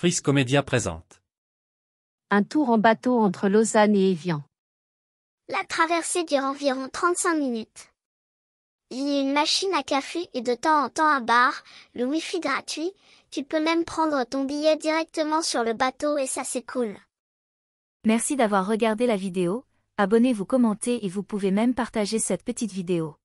Frise présente. Un tour en bateau entre Lausanne et Evian. La traversée dure environ 35 minutes. Il y a une machine à café et de temps en temps un bar, le wifi gratuit, tu peux même prendre ton billet directement sur le bateau et ça c'est cool. Merci d'avoir regardé la vidéo, abonnez-vous, commentez et vous pouvez même partager cette petite vidéo.